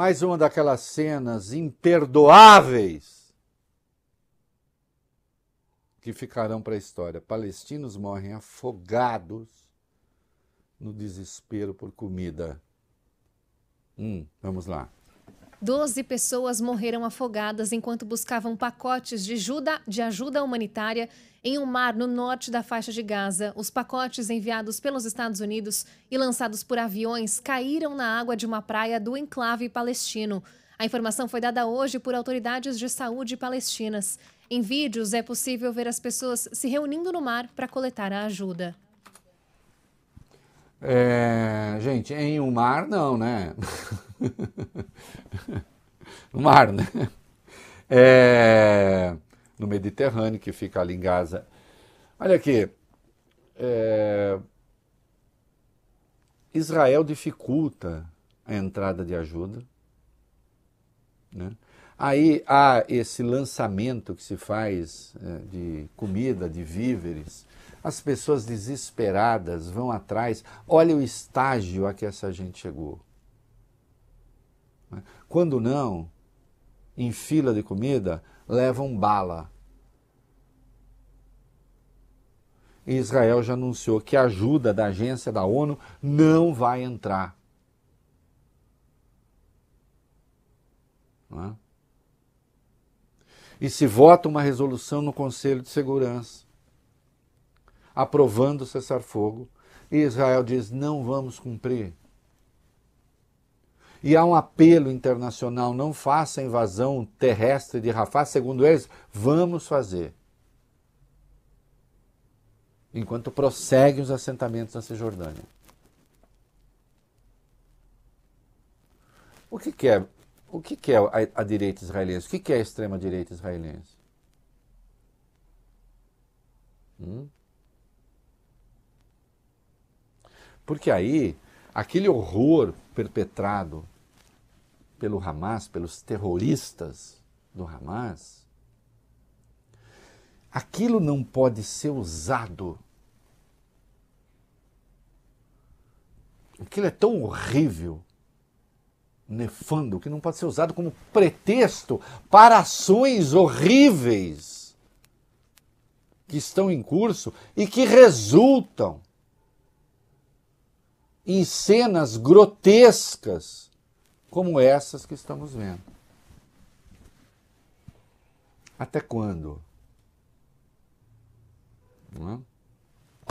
mais uma daquelas cenas imperdoáveis que ficarão para a história. Palestinos morrem afogados no desespero por comida. Hum, vamos lá. 12 pessoas morreram afogadas enquanto buscavam pacotes de ajuda, de ajuda humanitária em um mar no norte da faixa de Gaza. Os pacotes enviados pelos Estados Unidos e lançados por aviões caíram na água de uma praia do enclave palestino. A informação foi dada hoje por autoridades de saúde palestinas. Em vídeos é possível ver as pessoas se reunindo no mar para coletar a ajuda. É, gente, em um mar não, né? no mar, né? É, no Mediterrâneo, que fica ali em Gaza. Olha aqui. É, Israel dificulta a entrada de ajuda. Né? Aí há esse lançamento que se faz é, de comida, de víveres. As pessoas desesperadas vão atrás. Olha o estágio a que essa gente chegou. Né? Quando não, em fila de comida, levam bala. Israel já anunciou que a ajuda da agência da ONU não vai entrar. Não é? E se vota uma resolução no Conselho de Segurança aprovando o cessar-fogo, e Israel diz: não vamos cumprir. E há um apelo internacional: não faça invasão terrestre de Rafah, segundo eles, vamos fazer. Enquanto prosseguem os assentamentos na Cisjordânia. O que, que é, o que, que é a, a direita israelense? O que, que é a extrema-direita israelense? Hum? Porque aí, aquele horror perpetrado pelo Hamas, pelos terroristas do Hamas, aquilo não pode ser usado. Aquilo é tão horrível, nefando, que não pode ser usado como pretexto para ações horríveis que estão em curso e que resultam em cenas grotescas como essas que estamos vendo. Até quando? Não é?